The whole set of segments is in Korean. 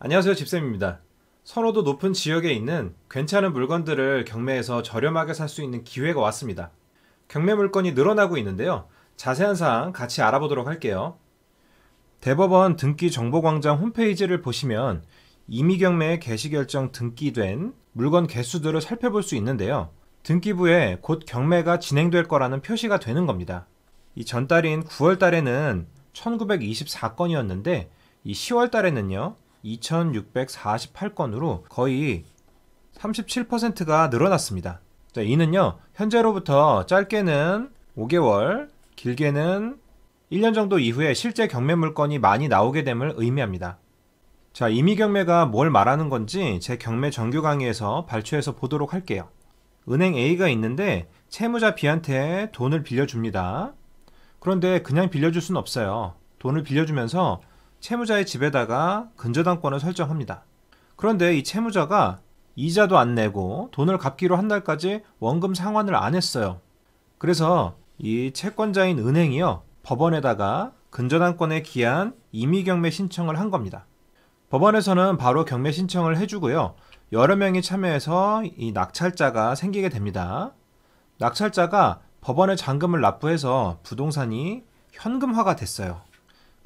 안녕하세요 집쌤입니다. 선호도 높은 지역에 있는 괜찮은 물건들을 경매에서 저렴하게 살 수 있는 기회가 왔습니다. 경매 물건이 늘어나고 있는데요. 자세한 사항 같이 알아보도록 할게요. 대법원 등기 정보광장 홈페이지를 보시면 임의경매 개시 결정 등기된 물건 개수들을 살펴볼 수 있는데요. 등기부에 곧 경매가 진행될 거라는 표시가 되는 겁니다. 이 전달인 9월 달에는 1924건이었는데 이 10월 달에는요. 2,648건으로 거의 37%가 늘어났습니다. 자, 이는요, 현재로부터 짧게는 5개월, 길게는 1년 정도 이후에 실제 경매 물건이 많이 나오게 됨을 의미합니다. 자, 임의 경매가 뭘 말하는 건지 제 경매 정규 강의에서 발췌해서 보도록 할게요. 은행 A가 있는데 채무자 B한테 돈을 빌려줍니다. 그런데 그냥 빌려줄 수는 없어요. 돈을 빌려주면서 채무자의 집에다가 근저당권을 설정합니다. 그런데 이 채무자가 이자도 안 내고 돈을 갚기로 한 달까지 원금 상환을 안 했어요. 그래서 이 채권자인 은행이요. 법원에다가 근저당권에 기한 임의경매 신청을 한 겁니다. 법원에서는 바로 경매 신청을 해주고요. 여러 명이 참여해서 이 낙찰자가 생기게 됩니다. 낙찰자가 법원에 잔금을 납부해서 부동산이 현금화가 됐어요.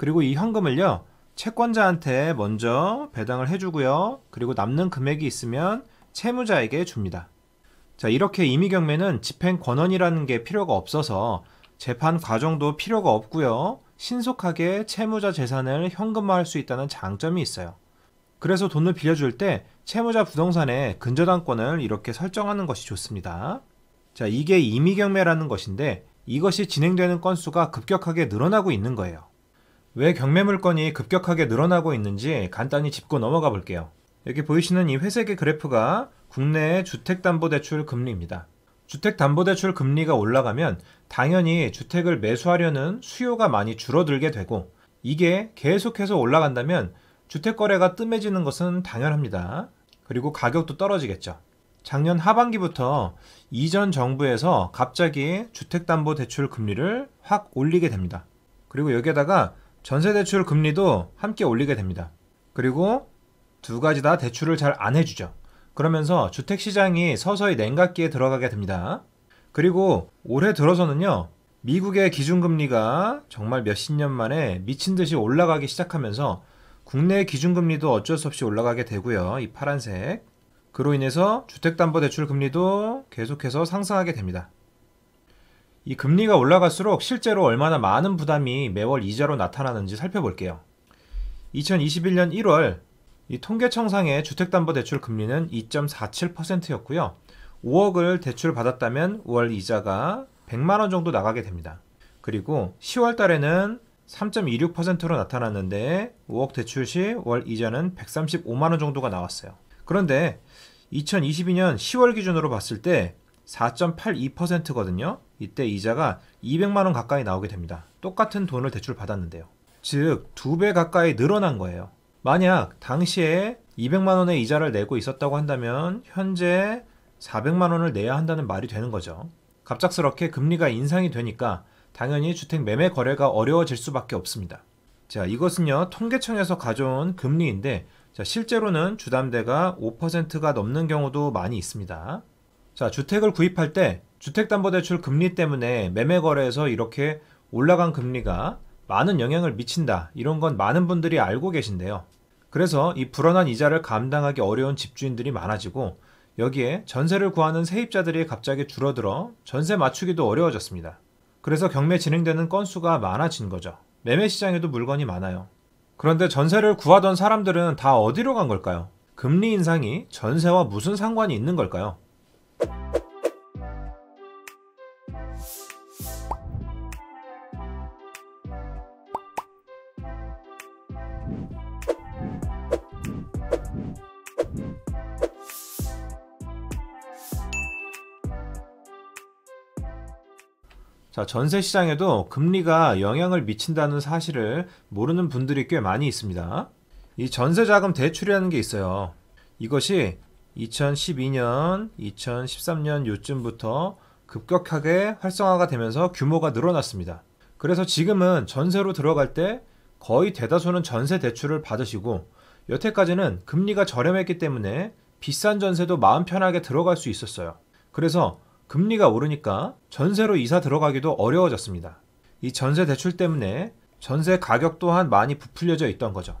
그리고 이 현금을요. 채권자한테 먼저 배당을 해주고요. 그리고 남는 금액이 있으면 채무자에게 줍니다. 자, 이렇게 임의경매는 집행 권원이라는게 필요가 없어서 재판 과정도 필요가 없고요. 신속하게 채무자 재산을 현금화할 수 있다는 장점이 있어요. 그래서 돈을 빌려줄 때 채무자 부동산의 근저당권을 이렇게 설정하는 것이 좋습니다. 자, 이게 임의경매라는 것인데 이것이 진행되는 건수가 급격하게 늘어나고 있는 거예요. 왜 경매 물건이 급격하게 늘어나고 있는지 간단히 짚고 넘어가 볼게요. 여기 보이시는 이 회색의 그래프가 국내의 주택담보대출 금리입니다. 주택담보대출 금리가 올라가면 당연히 주택을 매수하려는 수요가 많이 줄어들게 되고 이게 계속해서 올라간다면 주택거래가 뜸해지는 것은 당연합니다. 그리고 가격도 떨어지겠죠. 작년 하반기부터 이전 정부에서 갑자기 주택담보대출 금리를 확 올리게 됩니다. 그리고 여기에다가 전세대출 금리도 함께 올리게 됩니다. 그리고 두 가지 다 대출을 잘 안 해주죠. 그러면서 주택시장이 서서히 냉각기에 들어가게 됩니다. 그리고 올해 들어서는요, 미국의 기준금리가 정말 몇십 년 만에 미친 듯이 올라가기 시작하면서 국내 기준금리도 어쩔 수 없이 올라가게 되고요. 이 파란색. 그로 인해서 주택담보대출 금리도 계속해서 상승하게 됩니다. 이 금리가 올라갈수록 실제로 얼마나 많은 부담이 매월 이자로 나타나는지 살펴볼게요. 2021년 1월 이 통계청상의 주택담보대출 금리는 2.47%였고요. 5억을 대출 받았다면 월 이자가 100만 원 정도 나가게 됩니다. 그리고 10월 달에는 3.26%로 나타났는데 5억 대출 시 월 이자는 135만 원 정도가 나왔어요. 그런데 2022년 10월 기준으로 봤을 때 4.82%거든요. 이때 이자가 200만 원 가까이 나오게 됩니다. 똑같은 돈을 대출 받았는데요. 즉, 두 배 가까이 늘어난 거예요. 만약 당시에 200만 원의 이자를 내고 있었다고 한다면 현재 400만 원을 내야 한다는 말이 되는 거죠. 갑작스럽게 금리가 인상이 되니까 당연히 주택 매매 거래가 어려워질 수밖에 없습니다. 자, 이것은요, 통계청에서 가져온 금리인데, 자, 실제로는 주담대가 5%가 넘는 경우도 많이 있습니다. 자, 주택을 구입할 때 주택담보대출 금리 때문에 매매 거래에서 이렇게 올라간 금리가 많은 영향을 미친다. 이런 건 많은 분들이 알고 계신데요. 그래서 이 불어난 이자를 감당하기 어려운 집주인들이 많아지고 여기에 전세를 구하는 세입자들이 갑자기 줄어들어 전세 맞추기도 어려워졌습니다. 그래서 경매 진행되는 건수가 많아진 거죠. 매매 시장에도 물건이 많아요. 그런데 전세를 구하던 사람들은 다 어디로 간 걸까요? 금리 인상이 전세와 무슨 상관이 있는 걸까요? 자, 전세 시장에도 금리가 영향을 미친다는 사실을 모르는 분들이 꽤 많이 있습니다. 이 전세자금 대출이라는 게 있어요. 이것이 2012년, 2013년 요쯤부터 급격하게 활성화가 되면서 규모가 늘어났습니다. 그래서 지금은 전세로 들어갈 때 거의 대다수는 전세 대출을 받으시고 여태까지는 금리가 저렴했기 때문에 비싼 전세도 마음 편하게 들어갈 수 있었어요. 그래서 금리가 오르니까 전세로 이사 들어가기도 어려워졌습니다. 이 전세 대출 때문에 전세 가격 또한 많이 부풀려져 있던 거죠.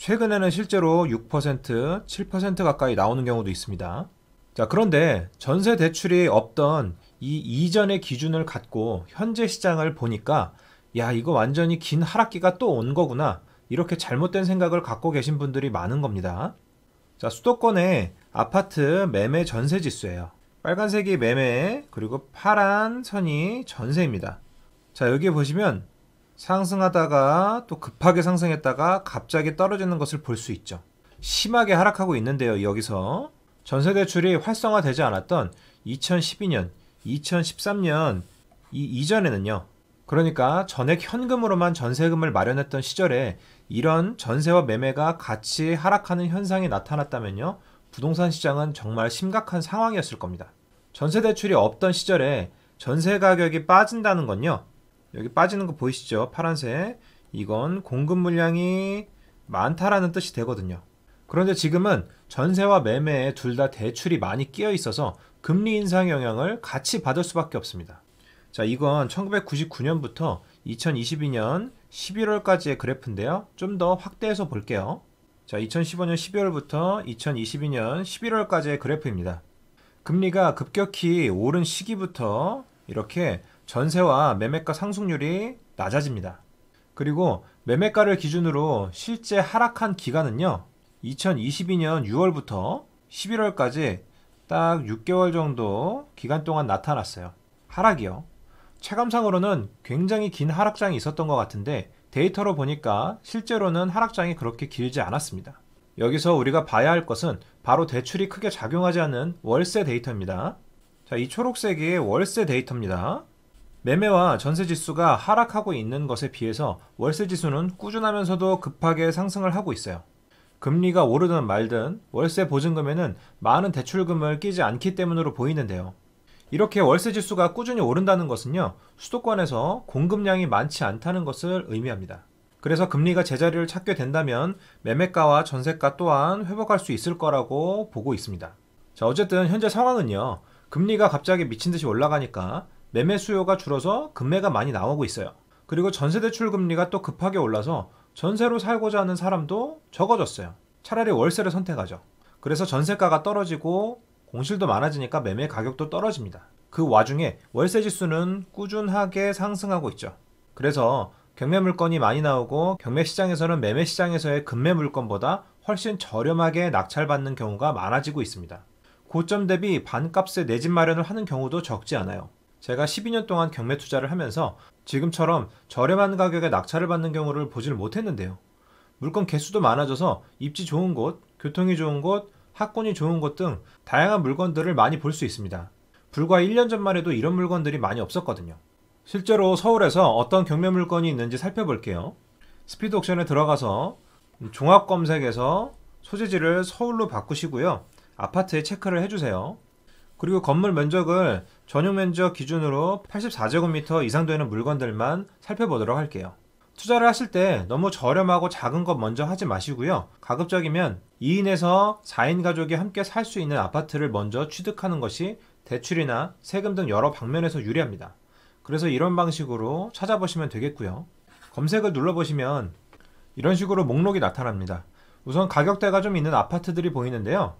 최근에는 실제로 6%, 7% 가까이 나오는 경우도 있습니다. 자, 그런데 전세 대출이 없던 이 이전의 기준을 갖고 현재 시장을 보니까 야, 이거 완전히 긴 하락기가 또 온 거구나. 이렇게 잘못된 생각을 갖고 계신 분들이 많은 겁니다. 자, 수도권의 아파트 매매 전세 지수예요. 빨간색이 매매, 그리고 파란 선이 전세입니다. 자, 여기 보시면 상승하다가 또 급하게 상승했다가 갑자기 떨어지는 것을 볼 수 있죠. 심하게 하락하고 있는데요. 여기서 전세 대출이 활성화되지 않았던 2012년, 2013년 이 이전에는요. 그러니까 전액 현금으로만 전세금을 마련했던 시절에 이런 전세와 매매가 같이 하락하는 현상이 나타났다면요. 부동산 시장은 정말 심각한 상황이었을 겁니다. 전세 대출이 없던 시절에 전세 가격이 빠진다는 건요. 여기 빠지는 거 보이시죠? 파란색. 이건 공급 물량이 많다라는 뜻이 되거든요. 그런데 지금은 전세와 매매에 둘 다 대출이 많이 끼어 있어서 금리 인상 영향을 같이 받을 수밖에 없습니다. 자, 이건 1999년부터 2022년 11월까지의 그래프인데요. 좀 더 확대해서 볼게요. 자, 2015년 12월부터 2022년 11월까지의 그래프입니다. 금리가 급격히 오른 시기부터 이렇게 전세와 매매가 상승률이 낮아집니다. 그리고 매매가를 기준으로 실제 하락한 기간은요. 2022년 6월부터 11월까지 딱 6개월 정도 기간 동안 나타났어요. 하락이요. 체감상으로는 굉장히 긴 하락장이 있었던 것 같은데 데이터로 보니까 실제로는 하락장이 그렇게 길지 않았습니다. 여기서 우리가 봐야 할 것은 바로 대출이 크게 작용하지 않는 월세 데이터입니다. 자, 이 초록색이 월세 데이터입니다. 매매와 전세 지수가 하락하고 있는 것에 비해서 월세 지수는 꾸준하면서도 급하게 상승을 하고 있어요. 금리가 오르든 말든 월세 보증금에는 많은 대출금을 끼지 않기 때문으로 보이는데요. 이렇게 월세 지수가 꾸준히 오른다는 것은요, 수도권에서 공급량이 많지 않다는 것을 의미합니다. 그래서 금리가 제자리를 찾게 된다면 매매가와 전세가 또한 회복할 수 있을 거라고 보고 있습니다. 자, 어쨌든 현재 상황은요, 금리가 갑자기 미친 듯이 올라가니까 매매 수요가 줄어서 금매가 많이 나오고 있어요. 그리고 전세 대출 금리가 또 급하게 올라서 전세로 살고자 하는 사람도 적어졌어요. 차라리 월세를 선택하죠. 그래서 전세가가 떨어지고 공실도 많아지니까 매매 가격도 떨어집니다. 그 와중에 월세 지수는 꾸준하게 상승하고 있죠. 그래서 경매 물건이 많이 나오고 경매 시장에서는 매매 시장에서의 금매 물건보다 훨씬 저렴하게 낙찰받는 경우가 많아지고 있습니다. 고점 대비 반값에 내 집 마련을 하는 경우도 적지 않아요. 제가 12년 동안 경매 투자를 하면서 지금처럼 저렴한 가격에 낙찰을 받는 경우를 보질 못했는데요. 물건 개수도 많아져서 입지 좋은 곳, 교통이 좋은 곳, 학군이 좋은 곳 등 다양한 물건들을 많이 볼 수 있습니다. 불과 1년 전만 해도 이런 물건들이 많이 없었거든요. 실제로 서울에서 어떤 경매 물건이 있는지 살펴볼게요. 스피드 옥션에 들어가서 종합 검색에서 소재지를 서울로 바꾸시고요. 아파트에 체크를 해주세요. 그리고 건물 면적을 전용 면적 기준으로 84제곱미터 이상 되는 물건들만 살펴보도록 할게요. 투자를 하실 때 너무 저렴하고 작은 것 먼저 하지 마시고요. 가급적이면 2인에서 4인 가족이 함께 살 수 있는 아파트를 먼저 취득하는 것이 대출이나 세금 등 여러 방면에서 유리합니다. 그래서 이런 방식으로 찾아보시면 되겠고요. 검색을 눌러보시면 이런 식으로 목록이 나타납니다. 우선 가격대가 좀 있는 아파트들이 보이는데요.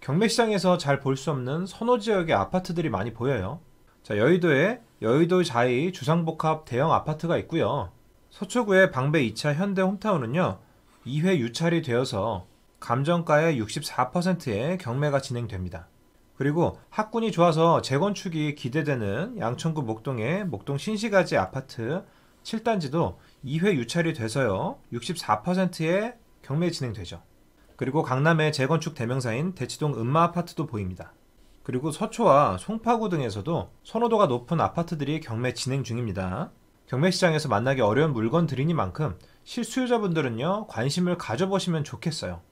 경매시장에서 잘 볼 수 없는 선호 지역의 아파트들이 많이 보여요. 자, 여의도에 여의도 자이 주상복합 대형 아파트가 있고요. 서초구의 방배 2차 현대 홈타운은요. 2회 유찰이 되어서 감정가의 64%의 경매가 진행됩니다. 그리고 학군이 좋아서 재건축이 기대되는 양천구 목동의 목동 신시가지 아파트 7단지도 2회 유찰이 돼서요. 64%의 경매 진행되죠. 그리고 강남의 재건축 대명사인 대치동 음마 아파트도 보입니다. 그리고 서초와 송파구 등에서도 선호도가 높은 아파트들이 경매 진행 중입니다. 경매시장에서 만나기 어려운 물건들이니만큼 실수요자분들은요 관심을 가져보시면 좋겠어요.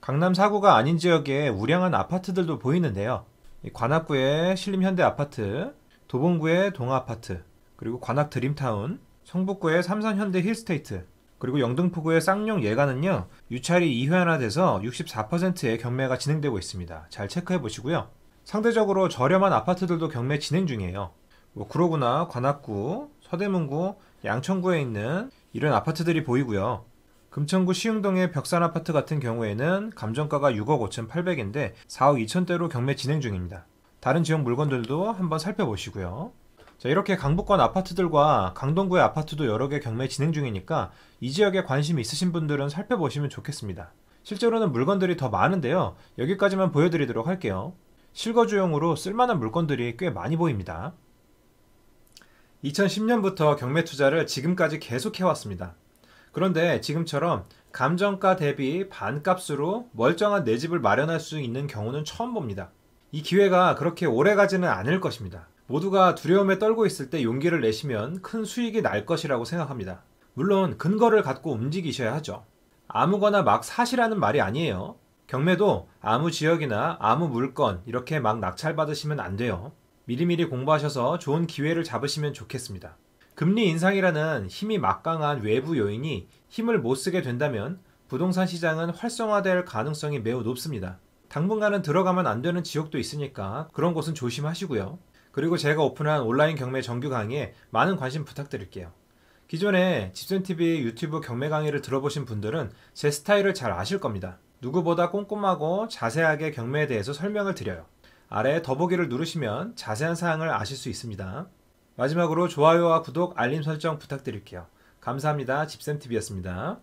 강남 4구가 아닌 지역에 우량한 아파트들도 보이는데요. 관악구의 신림현대 아파트, 도봉구의 동아아파트, 그리고 관악 드림타운, 성북구의 삼산현대 힐스테이트, 그리고 영등포구의 쌍용 예가는요, 유찰이 2회나 돼서 64%의 경매가 진행되고 있습니다. 잘 체크해 보시고요. 상대적으로 저렴한 아파트들도 경매 진행 중이에요. 뭐 구로구나 관악구, 서대문구, 양천구에 있는 이런 아파트들이 보이고요. 금천구 시흥동의 벽산 아파트 같은 경우에는 감정가가 6억 5천 8백인데 4억 2천대로 경매 진행 중입니다. 다른 지역 물건들도 한번 살펴보시고요. 자, 이렇게 강북권 아파트들과 강동구의 아파트도 여러 개 경매 진행 중이니까 이 지역에 관심 있으신 분들은 살펴보시면 좋겠습니다. 실제로는 물건들이 더 많은데요. 여기까지만 보여드리도록 할게요. 실거주용으로 쓸만한 물건들이 꽤 많이 보입니다. 2010년부터 경매 투자를 지금까지 계속 해왔습니다. 그런데 지금처럼 감정가 대비 반값으로 멀쩡한 내 집을 마련할 수 있는 경우는 처음 봅니다. 이 기회가 그렇게 오래 가지는 않을 것입니다. 모두가 두려움에 떨고 있을 때 용기를 내시면 큰 수익이 날 것이라고 생각합니다. 물론 근거를 갖고 움직이셔야 하죠. 아무거나 막 사시라는 말이 아니에요. 경매도 아무 지역이나 아무 물건 이렇게 막 낙찰받으시면 안 돼요. 미리미리 공부하셔서 좋은 기회를 잡으시면 좋겠습니다. 금리 인상이라는 힘이 막강한 외부 요인이 힘을 못 쓰게 된다면 부동산 시장은 활성화될 가능성이 매우 높습니다. 당분간은 들어가면 안 되는 지역도 있으니까 그런 곳은 조심하시고요. 그리고 제가 오픈한 온라인 경매 정규 강의에 많은 관심 부탁드릴게요. 기존에 집순TV 유튜브 경매 강의를 들어보신 분들은 제 스타일을 잘 아실 겁니다. 누구보다 꼼꼼하고 자세하게 경매에 대해서 설명을 드려요. 아래 더보기를 누르시면 자세한 사항을 아실 수 있습니다. 마지막으로 좋아요와 구독, 알림 설정 부탁드릴게요. 감사합니다. 집쌤TV였습니다.